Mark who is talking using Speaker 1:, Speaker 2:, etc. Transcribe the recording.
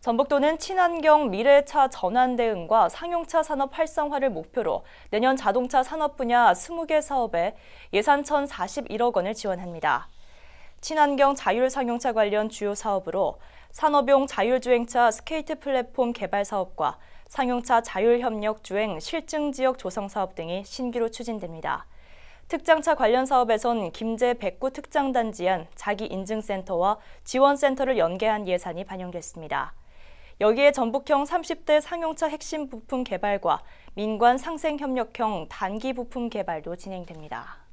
Speaker 1: 전북도는 친환경 미래차 전환 대응과 상용차 산업 활성화를 목표로 내년 자동차 산업 분야 20개 사업에 예산 1,041억 원을 지원합니다. 친환경 자율 상용차 관련 주요 사업으로 산업용 자율주행차 스케이트 플랫폼 개발 사업과 상용차 자율협력 주행 실증 지역 조성 사업 등이 신규로 추진됩니다. 특장차 관련 사업에선 김제 백구 특장단지 안 자기인증센터와 지원센터를 연계한 예산이 반영됐습니다. 여기에 전북형 30대 상용차 핵심 부품 개발과 민관 상생협력형 단기 부품 개발도 진행됩니다.